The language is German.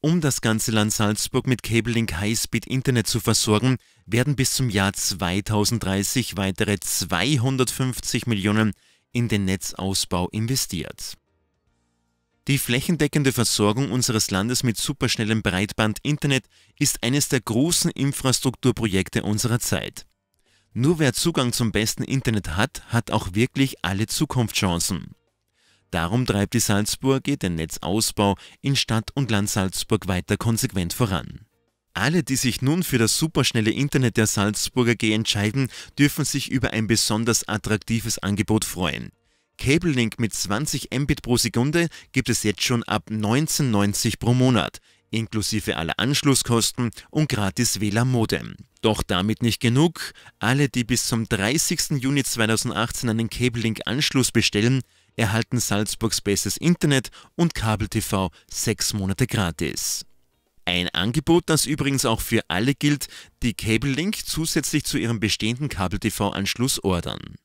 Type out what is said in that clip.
Um das ganze Land Salzburg mit Cablelink Highspeed Internet zu versorgen, werden bis zum Jahr 2030 weitere 250 Millionen in den Netzausbau investiert. Die flächendeckende Versorgung unseres Landes mit superschnellem Breitband-Internet ist eines der großen Infrastrukturprojekte unserer Zeit. Nur wer Zugang zum besten Internet hat, hat auch wirklich alle Zukunftschancen. Darum treibt die Salzburg den Netzausbau in Stadt und Land Salzburg weiter konsequent voran. Alle, die sich nun für das superschnelle Internet der Salzburger G entscheiden, dürfen sich über ein besonders attraktives Angebot freuen. CableLink mit 20 Mbit pro Sekunde gibt es jetzt schon ab 19,90 pro Monat, inklusive aller Anschlusskosten und gratis WLAN-Modem. Doch damit nicht genug. Alle, die bis zum 30. Juni 2018 einen CableLink-Anschluss bestellen, erhalten Salzburgs bestes Internet und Kabel-TV sechs Monate gratis. Ein Angebot, das übrigens auch für alle gilt, die Cable Link zusätzlich zu ihrem bestehenden Kabel-TV-Anschluss ordern.